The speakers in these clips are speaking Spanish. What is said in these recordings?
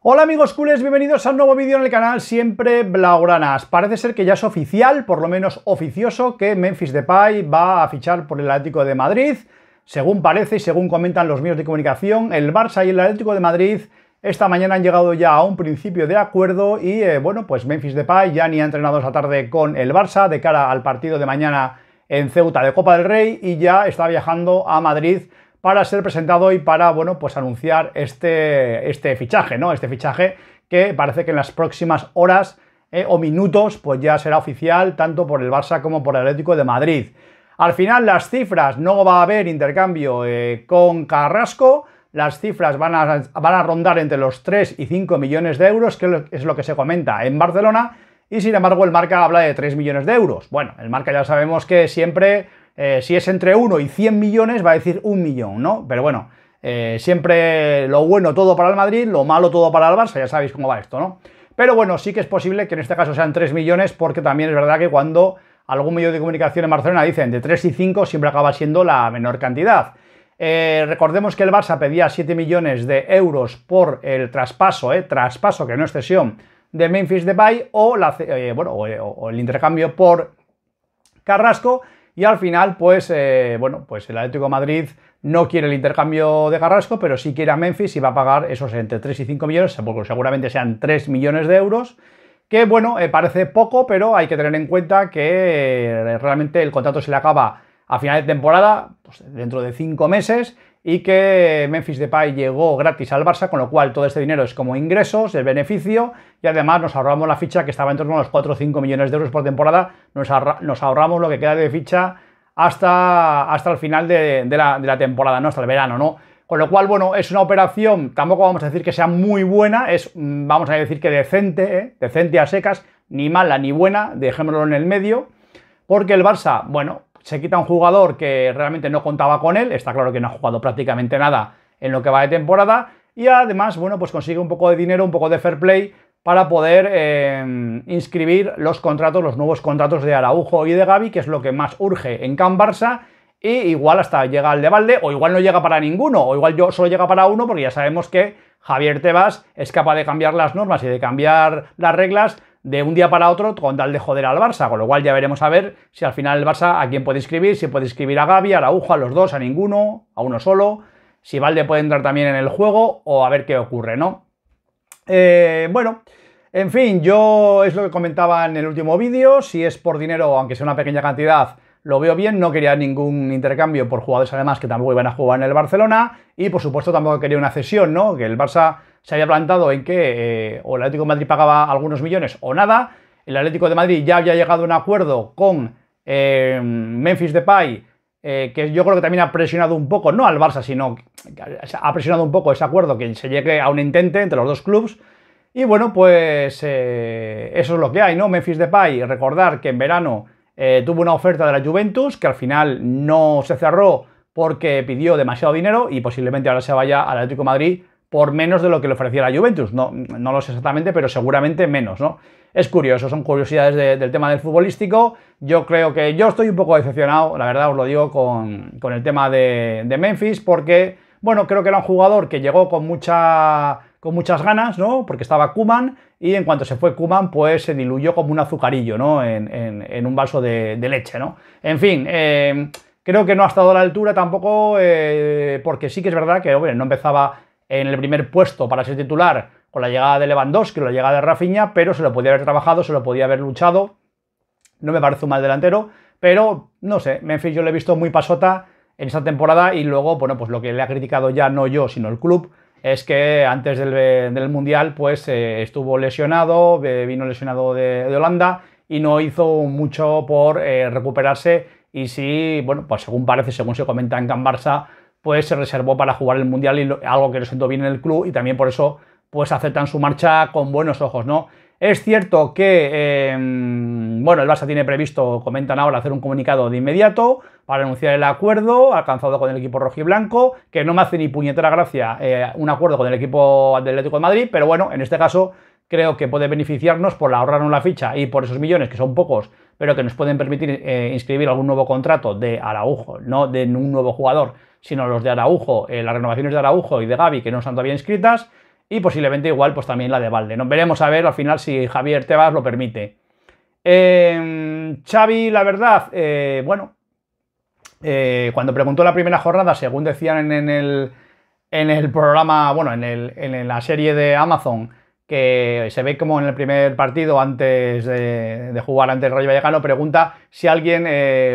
Hola amigos cules, bienvenidos a un nuevo vídeo en el canal Siempre Blaugranas. Parece ser que ya es oficial, por lo menos oficioso, que Memphis Depay va a fichar por el Atlético de Madrid. Según parece y según comentan los medios de comunicación, el Barça y el Atlético de Madrid esta mañana han llegado ya a un principio de acuerdo y, eh, bueno, pues Memphis Depay ya ni ha entrenado esta tarde con el Barça de cara al partido de mañana en Ceuta de Copa del Rey y ya está viajando a Madrid para ser presentado y para, bueno, pues anunciar este, este fichaje, ¿no? Este fichaje que parece que en las próximas horas eh, o minutos, pues ya será oficial tanto por el Barça como por el Atlético de Madrid. Al final las cifras, no va a haber intercambio eh, con Carrasco, las cifras van a, van a rondar entre los 3 y 5 millones de euros, que es lo que se comenta en Barcelona, y sin embargo el marca habla de 3 millones de euros. Bueno, el marca ya sabemos que siempre eh, si es entre 1 y 100 millones, va a decir un millón, ¿no? Pero bueno, eh, siempre lo bueno todo para el Madrid, lo malo todo para el Barça, ya sabéis cómo va esto, ¿no? Pero bueno, sí que es posible que en este caso sean 3 millones, porque también es verdad que cuando algún medio de comunicación en Barcelona dicen de 3 y 5, siempre acaba siendo la menor cantidad. Eh, recordemos que el Barça pedía 7 millones de euros por el traspaso, eh, traspaso que no es cesión, de Memphis Depay o, o, el intercambio por Carrasco, y al final, pues, eh, bueno, pues el Atlético Madrid no quiere el intercambio de Carrasco, pero sí quiere a Memphis y va a pagar esos entre 3 y 5 millones, seguramente sean 3 millones de euros, que bueno, eh, parece poco, pero hay que tener en cuenta que eh, realmente el contrato se le acaba a final de temporada, pues dentro de cinco meses, y que Memphis Depay llegó gratis al Barça, con lo cual todo este dinero es como ingresos, el beneficio, y además nos ahorramos la ficha que estaba en torno a los 4 o 5 millones de euros por temporada, nos, ahorramos lo que queda de ficha hasta, hasta el final de, la, temporada, no hasta el verano, ¿no? Con lo cual, bueno, es una operación, tampoco vamos a decir que sea muy buena, es, mm, vamos a decir que decente, ¿eh? decente a secas, ni mala ni buena, dejémoslo en el medio, porque el Barça, bueno, se quita un jugador que realmente no contaba con él, está claro que no ha jugado prácticamente nada en lo que va de temporada, y además, bueno, pues consigue un poco de dinero, un poco de fair play para poder em, inscribir los contratos, los nuevos contratos de Araujo y de Gaby, que es lo que más urge en Can Barça, y igual hasta llega al de balde o igual no llega para ninguno, o igual yo solo llega para uno, porque ya sabemos que Javier Tebas es capaz de cambiar las normas y de cambiar las reglas de un día para otro con tal de joder al Barça, con lo cual ya veremos a ver si al final el Barça a quién puede inscribir, si puede inscribir a Gaby, a Araujo, a los dos, a ninguno, a uno solo, si Valde puede entrar también en el juego o a ver qué ocurre, ¿no? Eh, bueno, en fin, yo es lo que comentaba en el último vídeo, si es por dinero, aunque sea una pequeña cantidad, lo veo bien, no quería ningún intercambio por jugadores además que tampoco iban a jugar en el Barcelona y por supuesto tampoco quería una cesión, ¿no? Que el Barça se había plantado en que eh, o el Atlético de Madrid pagaba algunos millones o nada. El Atlético de Madrid ya había llegado a un acuerdo con eh, Memphis Depay, eh, que yo creo que también ha presionado un poco, no al Barça, sino ha presionado un poco ese acuerdo que se llegue a un intento entre los dos clubes. Y bueno, pues eso es lo que hay, ¿no? Memphis Depay, recordar que en verano tuvo una oferta de la Juventus que al final no se cerró porque pidió demasiado dinero y posiblemente ahora se vaya al Atlético de Madrid por menos de lo que le ofrecía la Juventus. No, no lo sé exactamente, pero seguramente menos, ¿no? Es curioso, son curiosidades del tema del futbolístico. Yo creo que yo estoy un poco decepcionado, la verdad os lo digo, con, el tema de, Memphis, porque, bueno, creo que era un jugador que llegó con, mucha, con muchas ganas, ¿no? Porque estaba Kuman y en cuanto se fue Kuman, pues se diluyó como un azucarillo, ¿no? En, un vaso de, leche, ¿no? En fin, eh, creo que no ha estado a la altura tampoco, eh, porque sí que es verdad que, no empezaba en el primer puesto para ser titular con la llegada de Lewandowski, la llegada de Rafinha, pero se lo podía haber trabajado, se lo podía haber luchado. No me parece un mal delantero, pero no sé, Memphis yo lo he visto muy pasota en esta temporada y luego, bueno, pues lo que le ha criticado ya no yo, sino el club, es que antes del, Mundial pues eh, estuvo lesionado, eh, vino lesionado de, Holanda y no hizo mucho por eh, recuperarse y sí, bueno, pues según parece, según se comenta en Can Barça, pues se reservó para jugar el Mundial y algo que lo siento bien en el club y también por eso pues aceptan su marcha con buenos ojos, ¿no? Es cierto que, em, bueno, el Barça tiene previsto, comentan ahora, hacer un comunicado de inmediato para anunciar el acuerdo alcanzado con el equipo rojiblanco, que no me hace ni puñetera gracia eh, un acuerdo con el equipo Atlético de Madrid, pero bueno, en este caso creo que puede beneficiarnos por ahorrarnos la ficha y por esos millones, que son pocos, pero que nos pueden permitir eh, inscribir algún nuevo contrato de Araujo, no de un nuevo jugador sino los de Araujo, eh, las renovaciones de Araujo y de Gaby, que no están todavía inscritas, y posiblemente igual pues también la de Valde. Nos veremos a ver al final si Javier Tebas lo permite. Em, Xavi, la verdad, eh, bueno, eh, cuando preguntó la primera jornada, según decían en, el, programa, bueno, en, la serie de Amazon, que se ve como en el primer partido antes de, jugar ante el Rayo Vallecano, pregunta si alguien,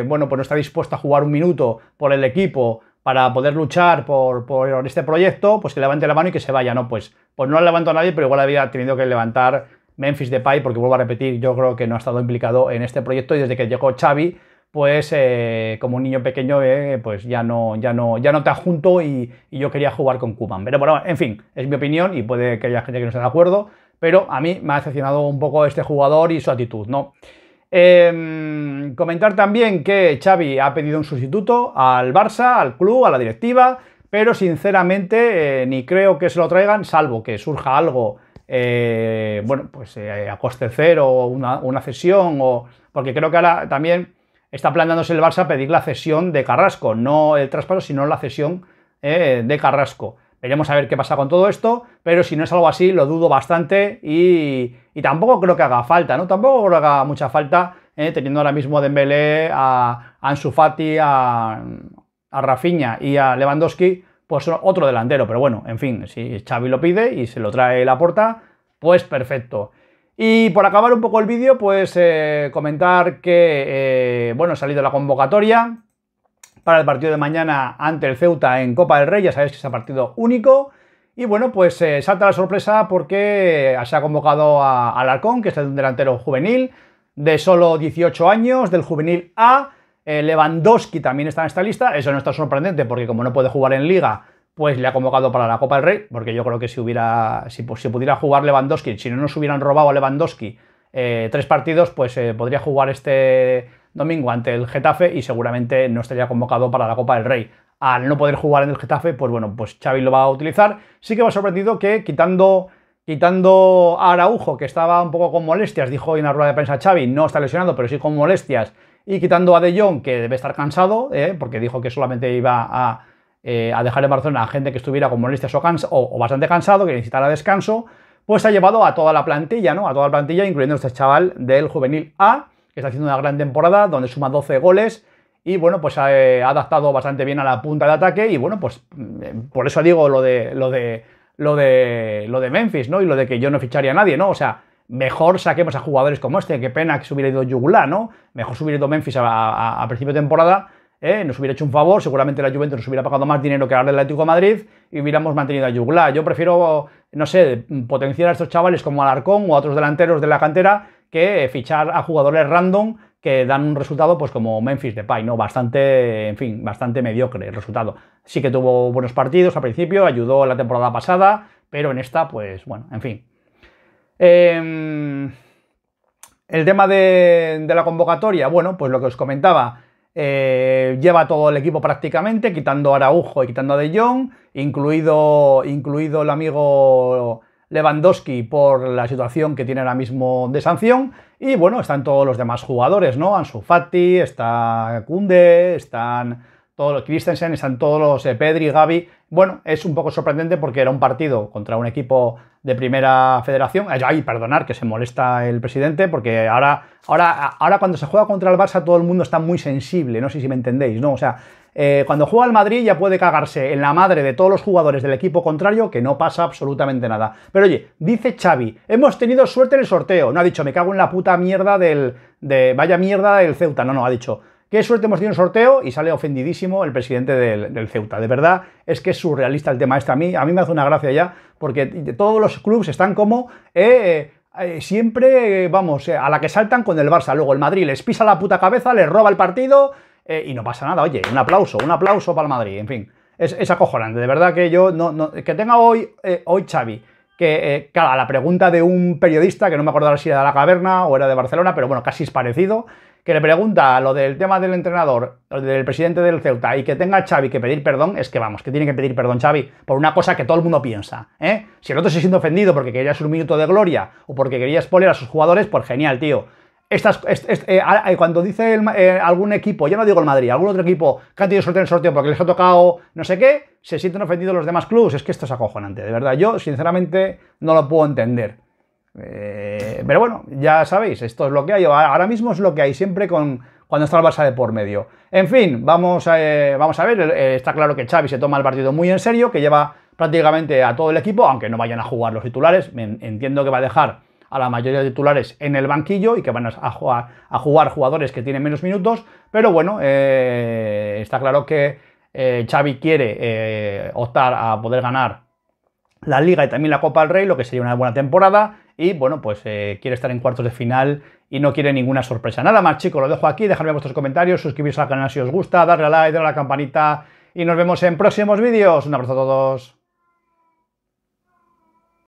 bueno, pues no está dispuesto a jugar un minuto por el equipo para poder luchar por, este proyecto, pues que levante la mano y que se vaya, ¿no? Pues, pues no lo levantó nadie, pero igual había tenido que levantar Memphis Depay, porque vuelvo a repetir, yo creo que no ha estado implicado en este proyecto y desde que llegó Xavi, pues eh, como un niño pequeño, eh, pues ya no, ya no, ya no te ha y, y yo quería jugar con Kuman. Pero bueno, en fin, es mi opinión y puede que haya gente que no esté de acuerdo, pero a mí me ha decepcionado un poco este jugador y su actitud, ¿no? Em, comentar también que Xavi ha pedido un sustituto al Barça, al club, a la directiva, pero sinceramente eh, ni creo que se lo traigan, salvo que surja algo, eh, bueno, pues eh, a o una, cesión, o, porque creo que ahora también está planteándose el Barça pedir la cesión de Carrasco, no el traspaso, sino la cesión de Carrasco. Veremos a ver qué pasa con todo esto, pero si no es algo así, lo dudo bastante y, tampoco creo que haga falta, ¿no? Tampoco creo haga mucha falta ¿eh? teniendo ahora mismo a Dembélé, a Ansu Fati, a, a y a Lewandowski, pues otro delantero, pero bueno, en fin, si Xavi lo pide y se lo trae la puerta, pues perfecto. Y por acabar un poco el vídeo, pues eh, comentar que, eh, bueno, ha salido la convocatoria, para el partido de mañana ante el Ceuta en Copa del Rey. Ya sabéis que es un partido único. Y bueno, pues eh, salta la sorpresa porque eh, se ha convocado a Alarcón, que es un delantero juvenil de solo 18 años, del juvenil A. Eh, Lewandowski también está en esta lista. Eso no está sorprendente porque como no puede jugar en liga, pues le ha convocado para la Copa del Rey, porque yo creo que si hubiera, si, pudiera jugar Lewandowski, si no nos hubieran robado a Lewandowski tres partidos, pues podría jugar este domingo ante el Getafe y seguramente no estaría convocado para la Copa del Rey. Al no poder jugar en el Getafe, pues bueno, pues Xavi lo va a utilizar. Sí que me ha sorprendido que quitando quitando a Araujo, que estaba un poco con molestias, dijo en la rueda de prensa Xavi, no está lesionado, pero sí con molestias, y quitando a De Jong, que debe estar cansado, ¿eh? porque dijo que solamente iba eh, a, dejar en Barcelona a gente que estuviera con molestias o, bastante cansado, que necesitara descanso, pues ha llevado a toda la plantilla, ¿no? A toda la plantilla, incluyendo a este chaval del juvenil A, que está haciendo una gran temporada, donde suma 12 goles y bueno, pues eh, ha, adaptado bastante bien a la punta de ataque y bueno, pues mm, eh, por eso digo lo de, lo de, lo de, lo de Memphis, ¿no? Y lo de que yo no ficharía a nadie, ¿no? O sea, mejor saquemos a jugadores como este, qué pena que se hubiera ido Yugular, ¿no? Mejor se hubiera ido Memphis a, principio de temporada, ¿eh? nos hubiera hecho un favor, seguramente la Juventus nos hubiera pagado más dinero que ahora el Atlético Madrid y hubiéramos mantenido a Yugular. Yo prefiero, no sé, potenciar a estos chavales como Alarcón o a otros delanteros de la cantera que fichar a jugadores random que dan un resultado, pues como Memphis Depay, ¿no? Bastante, en fin, bastante mediocre el resultado. Sí que tuvo buenos partidos al principio, ayudó la temporada pasada, pero en esta, pues bueno, en fin. Em, el tema de, la convocatoria, bueno, pues lo que os comentaba, eh, lleva todo el equipo prácticamente, quitando a Araujo y quitando a De Jong, incluido, incluido el amigo Lewandowski por la situación que tiene ahora mismo de sanción y bueno, están todos los demás jugadores, ¿no? Ansu Fati, está Kunde, están todos los Christensen, están todos los eh, Pedri, Gaby. Bueno, es un poco sorprendente porque era un partido contra un equipo de primera federación. Ay, perdonar que se molesta el presidente porque ahora, ahora, ahora cuando se juega contra el Barça todo el mundo está muy sensible, no sé si me entendéis, ¿no? O sea, eh, cuando juega el Madrid ya puede cagarse en la madre de todos los jugadores del equipo contrario que no pasa absolutamente nada. Pero oye, dice Xavi, hemos tenido suerte en el sorteo. No ha dicho, me cago en la puta mierda del... de vaya mierda del Ceuta. No, no, ha dicho... Qué suerte hemos tenido un sorteo y sale ofendidísimo el presidente del, Ceuta. De verdad, es que es surrealista el tema este. A mí, a mí me hace una gracia ya, porque todos los clubes están como... Eh, eh, eh, siempre, vamos, a la que saltan con el Barça. Luego el Madrid les pisa la puta cabeza, les roba el partido y no pasa nada. Oye, un aplauso, un aplauso para el Madrid, en fin. Es, es, acojonante. De verdad que yo no, que tenga hoy, hoy Xavi, que a la pregunta de un periodista, que no me acuerdo si era de la caverna o era de Barcelona, pero bueno, casi es parecido, que le pregunta lo del tema del entrenador, del presidente del Ceuta, y que tenga a Xavi que pedir perdón, es que vamos, que tiene que pedir perdón Xavi por una cosa que todo el mundo piensa. ¿eh? Si el otro se siente ofendido porque quería un minuto de gloria o porque quería exponer a sus jugadores, pues genial, tío. Estas, eh, ah, eh, cuando dice el, eh, algún equipo, ya no digo el Madrid, algún otro equipo que ha tenido suerte en el sorteo porque les ha tocado no sé qué, se sienten ofendidos los demás clubes. Es que esto es acojonante, de verdad. Yo, sinceramente, no lo puedo entender. Eh, pero bueno, ya sabéis, esto es lo que hay. Ahora mismo es lo que hay, siempre con, cuando está el Barça de por medio. En fin, vamos a, eh, vamos a ver. Eh, está claro que Xavi se toma el partido muy en serio, que lleva prácticamente a todo el equipo, aunque no vayan a jugar los titulares. Entiendo que va a dejar a la mayoría de titulares en el banquillo y que van a jugar, a jugar jugadores que tienen menos minutos. Pero bueno, está claro que Xavi quiere optar a poder ganar la Liga y también la Copa del Rey, lo que sería una buena temporada y bueno, pues eh, quiere estar en cuartos de final y no quiere ninguna sorpresa. Nada más, chicos, lo dejo aquí, dejadme vuestros comentarios, suscribiros al canal si os gusta, darle a like, darle a la campanita y nos vemos en próximos vídeos. Un abrazo a todos.